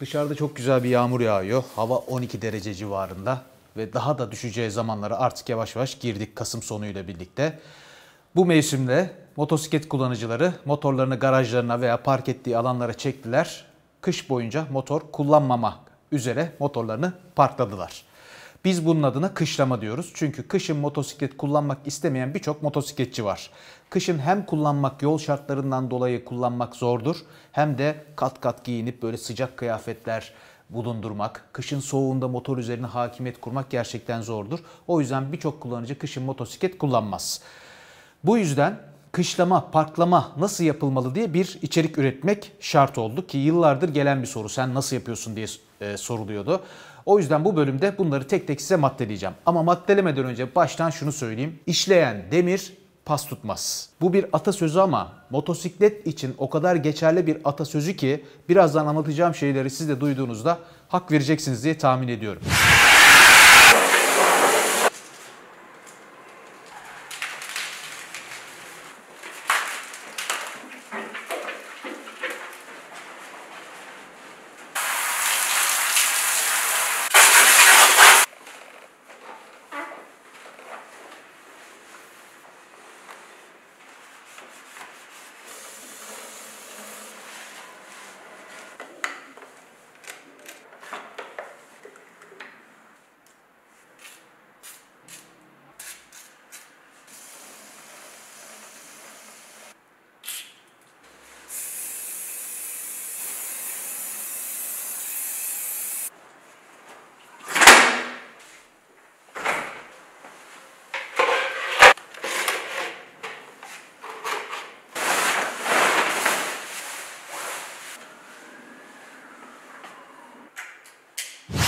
Dışarıda çok güzel bir yağmur yağıyor. Hava 12 derece civarında ve daha da düşeceği zamanlara artık yavaş yavaş girdik Kasım sonuyla birlikte. Bu mevsimde motosiklet kullanıcıları motorlarını garajlarına veya park ettiği alanlara çektiler. Kış boyunca motor kullanmama üzere motorlarını parkladılar. Biz bunun adına kışlama diyoruz. Çünkü kışın motosiklet kullanmak istemeyen birçok motosikletçi var. Kışın hem kullanmak yol şartlarından dolayı kullanmak zordur hem de kat kat giyinip böyle sıcak kıyafetler bulundurmak, kışın soğuğunda motor üzerine hakimiyet kurmak gerçekten zordur. O yüzden birçok kullanıcı kışın motosiklet kullanmaz. Bu yüzden kışlama, parklama nasıl yapılmalı diye bir içerik üretmek şart oldu ki yıllardır gelen bir soru. Sen nasıl yapıyorsun diye e, soruluyordu. O yüzden bu bölümde bunları tek tek size maddeleyeceğim. Ama maddelemeden önce baştan şunu söyleyeyim. İşleyen demir pas tutmaz. Bu bir atasözü ama motosiklet için o kadar geçerli bir atasözü ki birazdan anlatacağım şeyleri siz de duyduğunuzda hak vereceksiniz diye tahmin ediyorum.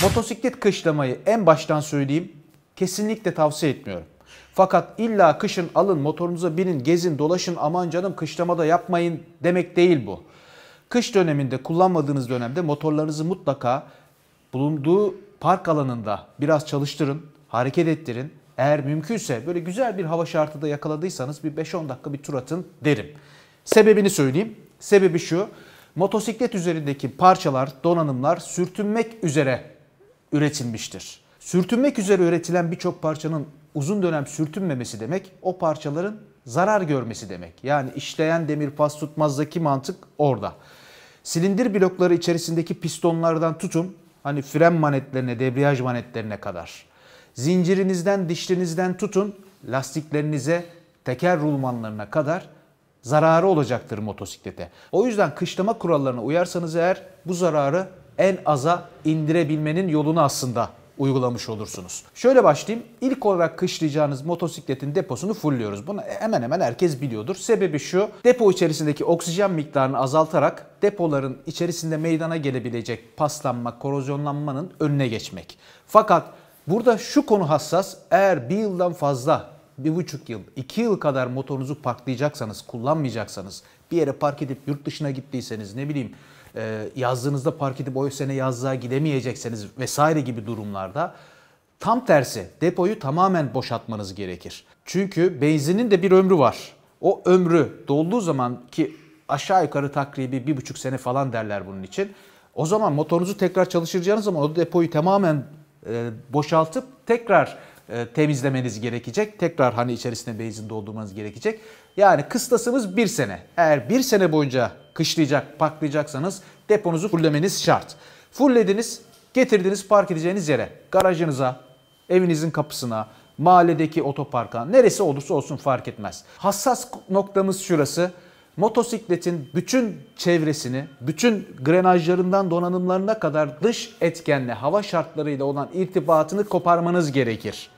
Motosiklet kışlamayı en baştan söyleyeyim kesinlikle tavsiye etmiyorum. Fakat illa kışın alın motorunuza binin gezin dolaşın aman canım kışlama da yapmayın demek değil bu. Kış döneminde kullanmadığınız dönemde motorlarınızı mutlaka bulunduğu park alanında biraz çalıştırın, hareket ettirin. Eğer mümkünse böyle güzel bir hava şartı da yakaladıysanız bir 5-10 dakika bir tur atın derim. Sebebini söyleyeyim. Sebebi şu. Motosiklet üzerindeki parçalar, donanımlar sürtünmek üzere üretilmiştir. Sürtünmek üzere üretilen birçok parçanın uzun dönem sürtünmemesi demek o parçaların zarar görmesi demek. Yani işleyen demir pas tutmazdaki mantık orada. Silindir blokları içerisindeki pistonlardan tutun hani fren manetlerine, debriyaj manetlerine kadar. Zincirinizden, dişlinizden tutun lastiklerinize, teker rulmanlarına kadar zararı olacaktır motosiklete. O yüzden kışlama kurallarına uyarsanız eğer bu zararı en aza indirebilmenin yolunu aslında uygulamış olursunuz. Şöyle başlayayım. İlk olarak kışlayacağınız motosikletin deposunu fullüyoruz. Bunu hemen hemen herkes biliyordur. Sebebi şu. Depo içerisindeki oksijen miktarını azaltarak depoların içerisinde meydana gelebilecek paslanma, korozyonlanmanın önüne geçmek. Fakat burada şu konu hassas. Eğer bir yıldan fazla bir buçuk yıl, iki yıl kadar motorunuzu parklayacaksanız, kullanmayacaksanız, bir yere park edip yurt dışına gittiyseniz, ne bileyim ee, yazdığınızda park edip o sene yazlığa gidemeyecekseniz vesaire gibi durumlarda tam tersi depoyu tamamen boşaltmanız gerekir. Çünkü benzinin de bir ömrü var. O ömrü dolduğu zaman ki aşağı yukarı takribi bir buçuk sene falan derler bunun için. O zaman motorunuzu tekrar çalıştıracağınız zaman o depoyu tamamen e, boşaltıp tekrar e, temizlemeniz gerekecek. Tekrar hani içerisine benzin doldurmanız gerekecek. Yani kıstasımız bir sene. Eğer bir sene boyunca kışlayacak, paklayacaksanız deponuzu fullemeniz şart. Fullediniz, getirdiniz park edeceğiniz yere, garajınıza, evinizin kapısına, mahalledeki otoparka, neresi olursa olsun fark etmez. Hassas noktamız şurası. Motosikletin bütün çevresini, bütün grenajlarından donanımlarına kadar dış etkenle, hava şartlarıyla olan irtibatını koparmanız gerekir.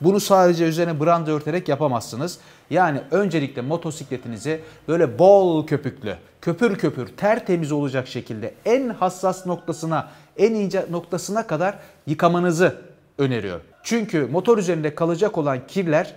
Bunu sadece üzerine branda örterek yapamazsınız. Yani öncelikle motosikletinizi böyle bol köpüklü, köpür köpür, tertemiz olacak şekilde en hassas noktasına, en ince noktasına kadar yıkamanızı öneriyorum. Çünkü motor üzerinde kalacak olan kirler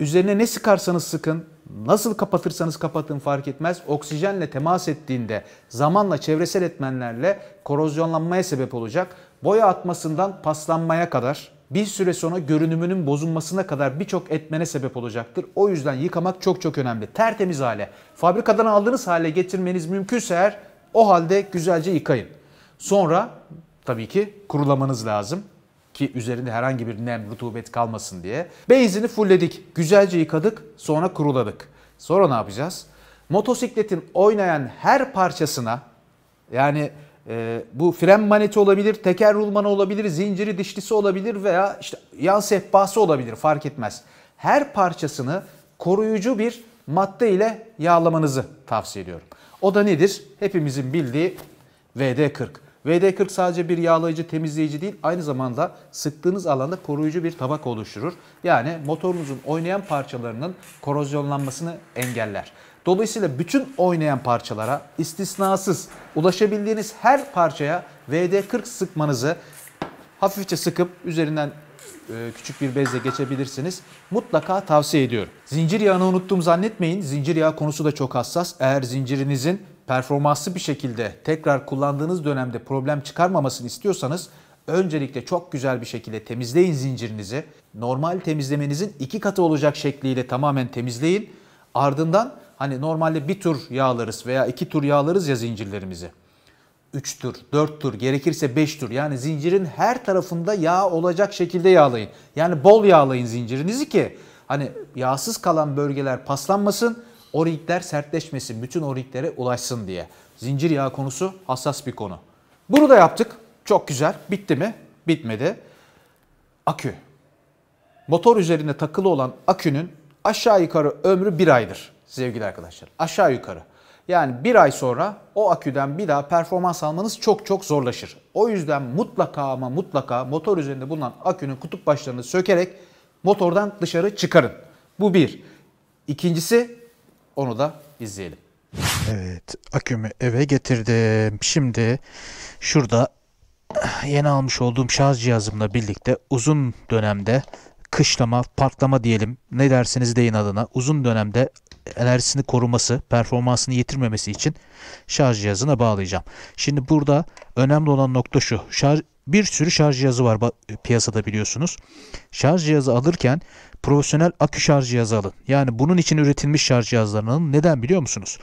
üzerine ne sıkarsanız sıkın, nasıl kapatırsanız kapatın fark etmez. Oksijenle temas ettiğinde zamanla çevresel etmenlerle korozyonlanmaya sebep olacak. Boya atmasından paslanmaya kadar bir süre sonra görünümünün bozulmasına kadar birçok etmene sebep olacaktır. O yüzden yıkamak çok çok önemli. Tertemiz hale, fabrikadan aldığınız hale getirmeniz mümkünse eğer o halde güzelce yıkayın. Sonra tabii ki kurulamanız lazım ki üzerinde herhangi bir nem, rutubet kalmasın diye. Benzini fullledik, güzelce yıkadık, sonra kuruladık. Sonra ne yapacağız? Motosikletin oynayan her parçasına yani e, bu fren maneti olabilir, teker rulmanı olabilir, zinciri dişlisi olabilir veya işte yan sehpası olabilir fark etmez. Her parçasını koruyucu bir madde ile yağlamanızı tavsiye ediyorum. O da nedir? Hepimizin bildiği VD40. VD40 sadece bir yağlayıcı, temizleyici değil, aynı zamanda sıktığınız alanda koruyucu bir tabak oluşturur. Yani motorunuzun oynayan parçalarının korozyonlanmasını engeller. Dolayısıyla bütün oynayan parçalara istisnasız ulaşabildiğiniz her parçaya VD40 sıkmanızı hafifçe sıkıp üzerinden e, küçük bir bezle geçebilirsiniz. Mutlaka tavsiye ediyorum. Zincir yağını unuttum zannetmeyin. Zincir yağı konusu da çok hassas. Eğer zincirinizin performanslı bir şekilde tekrar kullandığınız dönemde problem çıkarmamasını istiyorsanız öncelikle çok güzel bir şekilde temizleyin zincirinizi. Normal temizlemenizin iki katı olacak şekliyle tamamen temizleyin. Ardından hani normalde bir tur yağlarız veya iki tur yağlarız ya zincirlerimizi. Üç tur, dört tur, gerekirse beş tur. Yani zincirin her tarafında yağ olacak şekilde yağlayın. Yani bol yağlayın zincirinizi ki hani yağsız kalan bölgeler paslanmasın, o sertleşmesin, bütün o ulaşsın diye. Zincir yağı konusu hassas bir konu. Bunu da yaptık. Çok güzel. Bitti mi? Bitmedi. Akü. Motor üzerinde takılı olan akünün aşağı yukarı ömrü bir aydır sevgili arkadaşlar. Aşağı yukarı. Yani bir ay sonra o aküden bir daha performans almanız çok çok zorlaşır. O yüzden mutlaka ama mutlaka motor üzerinde bulunan akünün kutup başlarını sökerek motordan dışarı çıkarın. Bu bir. İkincisi onu da izleyelim. Evet akümü eve getirdim. Şimdi şurada yeni almış olduğum şarj cihazımla birlikte uzun dönemde kışlama, parklama diyelim ne dersiniz deyin adına uzun dönemde enerjisini koruması, performansını yitirmemesi için şarj cihazına bağlayacağım. Şimdi burada önemli olan nokta şu. Şarj bir sürü şarj cihazı var piyasada biliyorsunuz. Şarj cihazı alırken profesyonel akü şarj cihazı alın. Yani bunun için üretilmiş şarj cihazlarının Neden biliyor musunuz?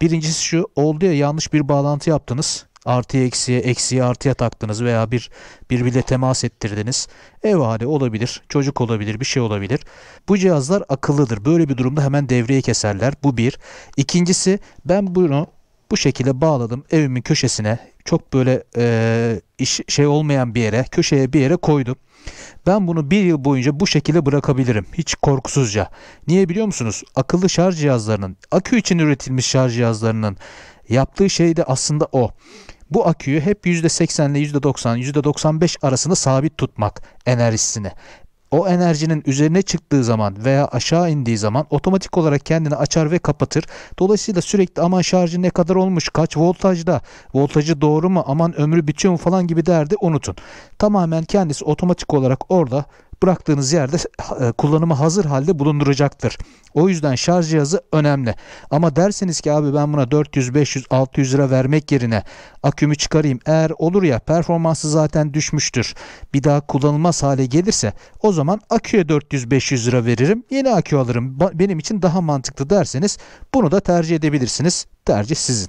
Birincisi şu oldu ya yanlış bir bağlantı yaptınız artıya eksiye, eksiye artıya taktınız veya bir birbirle temas ettirdiniz. Ev hali olabilir, çocuk olabilir, bir şey olabilir. Bu cihazlar akıllıdır. Böyle bir durumda hemen devreye keserler. Bu bir. İkincisi ben bunu bu şekilde bağladım evimin köşesine. Çok böyle e, iş, şey olmayan bir yere, köşeye bir yere koydum. Ben bunu bir yıl boyunca bu şekilde bırakabilirim. Hiç korkusuzca. Niye biliyor musunuz? Akıllı şarj cihazlarının, akü için üretilmiş şarj cihazlarının yaptığı şey de aslında o bu aküyü hep %80 ile %90, %95 arasında sabit tutmak enerjisini. O enerjinin üzerine çıktığı zaman veya aşağı indiği zaman otomatik olarak kendini açar ve kapatır. Dolayısıyla sürekli aman şarjı ne kadar olmuş, kaç voltajda, voltajı doğru mu, aman ömrü bitiyor mu falan gibi derdi unutun. Tamamen kendisi otomatik olarak orada bıraktığınız yerde e, kullanıma hazır halde bulunduracaktır. O yüzden şarj cihazı önemli. Ama derseniz ki abi ben buna 400, 500, 600 lira vermek yerine akümü çıkarayım. Eğer olur ya performansı zaten düşmüştür. Bir daha kullanılmaz hale gelirse o zaman aküye 400-500 lira veririm. Yeni akü alırım. Benim için daha mantıklı derseniz bunu da tercih edebilirsiniz. Tercih sizin.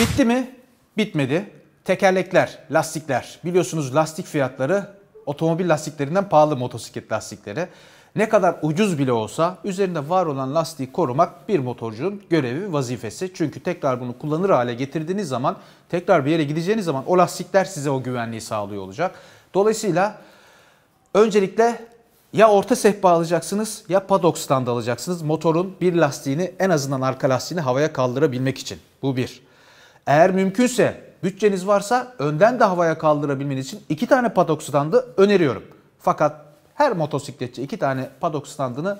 Bitti mi? Bitmedi. Tekerlekler, lastikler. Biliyorsunuz lastik fiyatları otomobil lastiklerinden pahalı motosiklet lastikleri. Ne kadar ucuz bile olsa üzerinde var olan lastiği korumak bir motorcunun görevi, vazifesi. Çünkü tekrar bunu kullanır hale getirdiğiniz zaman, tekrar bir yere gideceğiniz zaman o lastikler size o güvenliği sağlıyor olacak. Dolayısıyla öncelikle ya orta sehpa alacaksınız ya padok standı alacaksınız. Motorun bir lastiğini en azından arka lastiğini havaya kaldırabilmek için. Bu bir. Eğer mümkünse Bütçeniz varsa önden de havaya kaldırabilmeniz için iki tane padok standı öneriyorum. Fakat her motosikletçi iki tane padok standını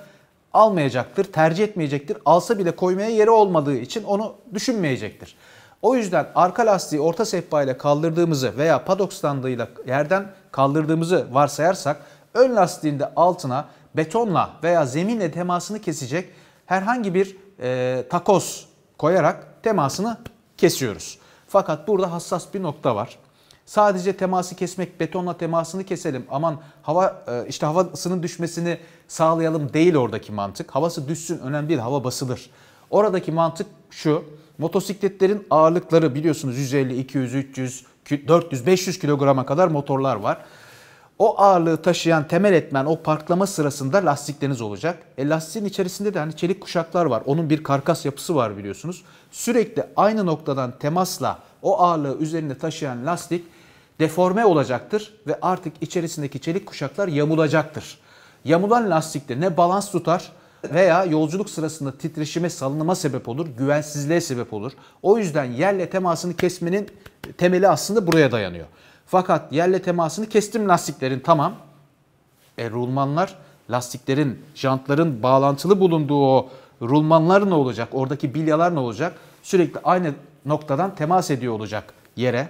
almayacaktır, tercih etmeyecektir. Alsa bile koymaya yeri olmadığı için onu düşünmeyecektir. O yüzden arka lastiği orta sehpa ile kaldırdığımızı veya padok standıyla yerden kaldırdığımızı varsayarsak ön lastiğinde altına betonla veya zeminle temasını kesecek herhangi bir e, takoz koyarak temasını kesiyoruz. Fakat burada hassas bir nokta var. Sadece teması kesmek, betonla temasını keselim. Aman hava e, işte havasının düşmesini sağlayalım değil oradaki mantık. Havası düşsün önemli değil, hava basılır. Oradaki mantık şu. Motosikletlerin ağırlıkları biliyorsunuz 150, 200, 300, 400, 500 kilograma kadar motorlar var o ağırlığı taşıyan temel etmen o parklama sırasında lastikleriniz olacak. E lastiğin içerisinde de hani çelik kuşaklar var. Onun bir karkas yapısı var biliyorsunuz. Sürekli aynı noktadan temasla o ağırlığı üzerinde taşıyan lastik deforme olacaktır ve artık içerisindeki çelik kuşaklar yamulacaktır. Yamulan lastikte ne balans tutar veya yolculuk sırasında titreşime salınıma sebep olur, güvensizliğe sebep olur. O yüzden yerle temasını kesmenin temeli aslında buraya dayanıyor. Fakat yerle temasını kestim lastiklerin tamam. E rulmanlar lastiklerin, jantların bağlantılı bulunduğu o rulmanlar ne olacak? Oradaki bilyalar ne olacak? Sürekli aynı noktadan temas ediyor olacak yere.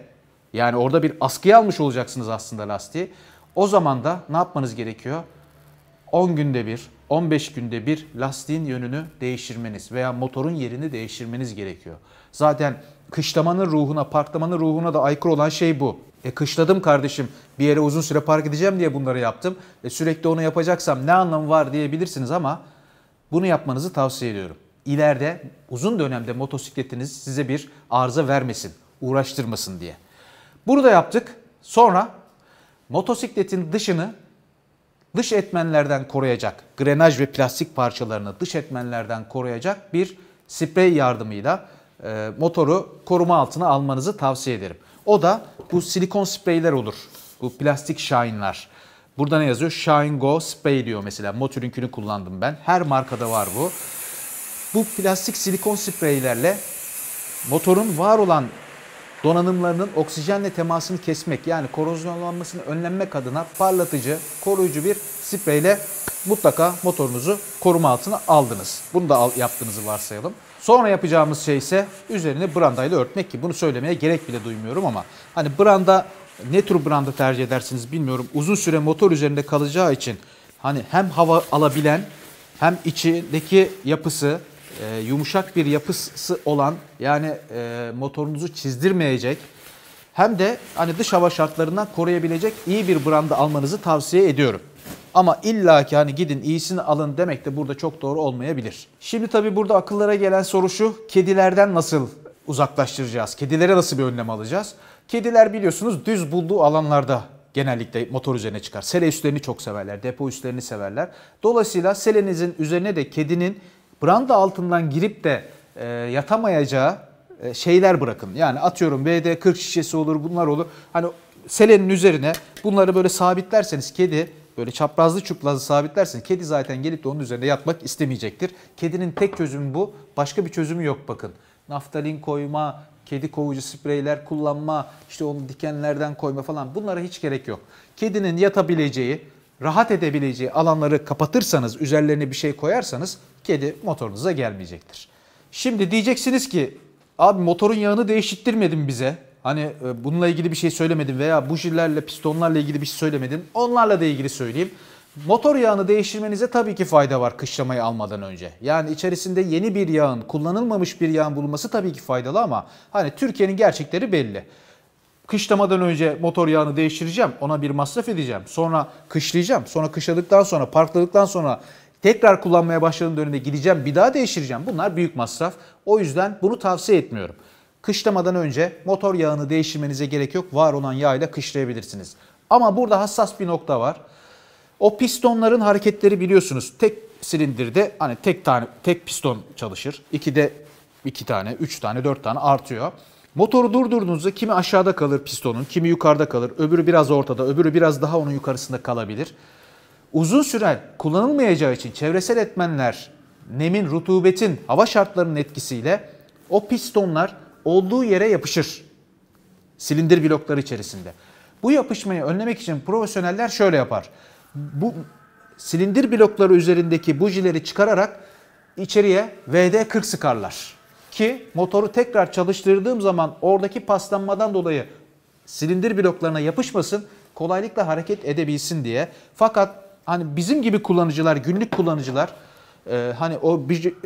Yani orada bir askıya almış olacaksınız aslında lastiği. O zaman da ne yapmanız gerekiyor? 10 günde bir, 15 günde bir lastiğin yönünü değiştirmeniz veya motorun yerini değiştirmeniz gerekiyor. Zaten kışlamanın ruhuna, parklamanın ruhuna da aykırı olan şey bu. E, kışladım kardeşim bir yere uzun süre park edeceğim diye bunları yaptım. E, sürekli onu yapacaksam ne anlamı var diyebilirsiniz ama bunu yapmanızı tavsiye ediyorum. İleride uzun dönemde motosikletiniz size bir arıza vermesin, uğraştırmasın diye. Bunu da yaptık. Sonra motosikletin dışını dış etmenlerden koruyacak, grenaj ve plastik parçalarını dış etmenlerden koruyacak bir sprey yardımıyla e, motoru koruma altına almanızı tavsiye ederim. O da bu silikon spreyler olur. Bu plastik Shine'lar. Burada ne yazıyor? Shine Go Spray diyor mesela. Motürünkünü kullandım ben. Her markada var bu. Bu plastik silikon spreylerle motorun var olan donanımlarının oksijenle temasını kesmek yani korozyonlanmasını önlemek adına parlatıcı, koruyucu bir spreyle mutlaka motorunuzu koruma altına aldınız. Bunu da yaptığınızı varsayalım. Sonra yapacağımız şey ise üzerini brandayla örtmek ki bunu söylemeye gerek bile duymuyorum ama hani branda ne tür branda tercih edersiniz bilmiyorum. Uzun süre motor üzerinde kalacağı için hani hem hava alabilen hem içindeki yapısı e, yumuşak bir yapısı olan yani e, motorunuzu çizdirmeyecek hem de hani dış hava şartlarından koruyabilecek iyi bir brandı almanızı tavsiye ediyorum. Ama illa ki hani gidin iyisini alın demek de burada çok doğru olmayabilir. Şimdi tabii burada akıllara gelen soru şu. Kedilerden nasıl uzaklaştıracağız? Kedilere nasıl bir önlem alacağız? Kediler biliyorsunuz düz bulduğu alanlarda genellikle motor üzerine çıkar. Sele üstlerini çok severler, depo üstlerini severler. Dolayısıyla selenizin üzerine de kedinin branda altından girip de e, yatamayacağı e, şeyler bırakın. Yani atıyorum BD 40 şişesi olur bunlar olur. Hani selenin üzerine bunları böyle sabitlerseniz kedi böyle çaprazlı çuprazlı sabitlerseniz kedi zaten gelip de onun üzerinde yatmak istemeyecektir. Kedinin tek çözümü bu. Başka bir çözümü yok bakın. Naftalin koyma, kedi kovucu spreyler kullanma, işte onu dikenlerden koyma falan bunlara hiç gerek yok. Kedinin yatabileceği, rahat edebileceği alanları kapatırsanız, üzerlerine bir şey koyarsanız kedi motorunuza gelmeyecektir. Şimdi diyeceksiniz ki abi motorun yağını değiştirmedin bize. Hani e, bununla ilgili bir şey söylemedin veya bujilerle, pistonlarla ilgili bir şey söylemedin. Onlarla da ilgili söyleyeyim. Motor yağını değiştirmenize tabii ki fayda var kışlamayı almadan önce. Yani içerisinde yeni bir yağın, kullanılmamış bir yağın bulunması tabii ki faydalı ama hani Türkiye'nin gerçekleri belli. Kışlamadan önce motor yağını değiştireceğim. Ona bir masraf edeceğim. Sonra kışlayacağım. Sonra kışladıktan sonra, parkladıktan sonra tekrar kullanmaya başladığım dönemde gideceğim. Bir daha değiştireceğim. Bunlar büyük masraf. O yüzden bunu tavsiye etmiyorum. Kışlamadan önce motor yağını değiştirmenize gerek yok. Var olan yağ ile kışlayabilirsiniz. Ama burada hassas bir nokta var. O pistonların hareketleri biliyorsunuz. Tek silindirde hani tek tane tek piston çalışır. İki de iki tane, üç tane, dört tane artıyor. Motoru durdurduğunuzda kimi aşağıda kalır pistonun, kimi yukarıda kalır, öbürü biraz ortada, öbürü biraz daha onun yukarısında kalabilir. Uzun süre kullanılmayacağı için çevresel etmenler, nemin, rutubetin, hava şartlarının etkisiyle o pistonlar olduğu yere yapışır. Silindir blokları içerisinde. Bu yapışmayı önlemek için profesyoneller şöyle yapar. Bu silindir blokları üzerindeki bujileri çıkararak içeriye VD40 sıkarlar. Ki motoru tekrar çalıştırdığım zaman oradaki paslanmadan dolayı silindir bloklarına yapışmasın, kolaylıkla hareket edebilsin diye. Fakat hani bizim gibi kullanıcılar, günlük kullanıcılar e, hani o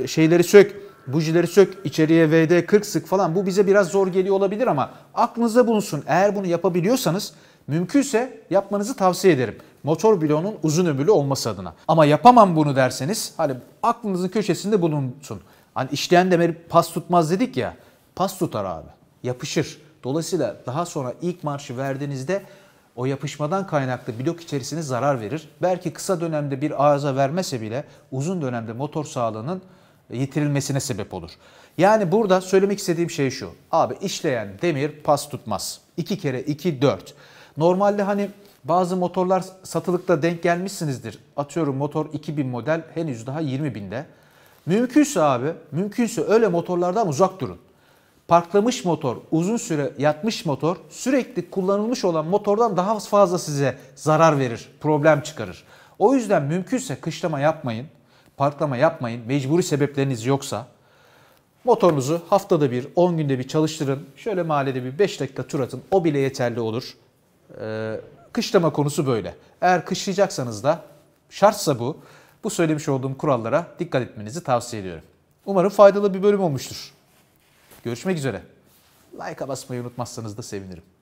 şeyleri sök, bujileri sök, içeriye VD40 sık falan bu bize biraz zor geliyor olabilir ama aklınıza bulunsun. Eğer bunu yapabiliyorsanız mümkünse yapmanızı tavsiye ederim. Motor bloğunun uzun ömürlü olması adına. Ama yapamam bunu derseniz hani aklınızın köşesinde bulunsun. Hani işleyen demir pas tutmaz dedik ya. Pas tutar abi. Yapışır. Dolayısıyla daha sonra ilk marşı verdiğinizde o yapışmadan kaynaklı blok içerisine zarar verir. Belki kısa dönemde bir ağza vermese bile uzun dönemde motor sağlığının yitirilmesine sebep olur. Yani burada söylemek istediğim şey şu. Abi işleyen demir pas tutmaz. 2 kere 2 4. Normalde hani bazı motorlar satılıkta denk gelmişsinizdir. Atıyorum motor 2000 model henüz daha 20 binde. Mümkünse abi, mümkünse öyle motorlardan uzak durun. Parklamış motor, uzun süre yatmış motor, sürekli kullanılmış olan motordan daha fazla size zarar verir, problem çıkarır. O yüzden mümkünse kışlama yapmayın, parklama yapmayın, mecburi sebepleriniz yoksa. Motorunuzu haftada bir, 10 günde bir çalıştırın. Şöyle mahallede bir 5 dakika tur atın, o bile yeterli olur. Ee, kışlama konusu böyle. Eğer kışlayacaksanız da şartsa bu bu söylemiş olduğum kurallara dikkat etmenizi tavsiye ediyorum. Umarım faydalı bir bölüm olmuştur. Görüşmek üzere. Like'a basmayı unutmazsanız da sevinirim.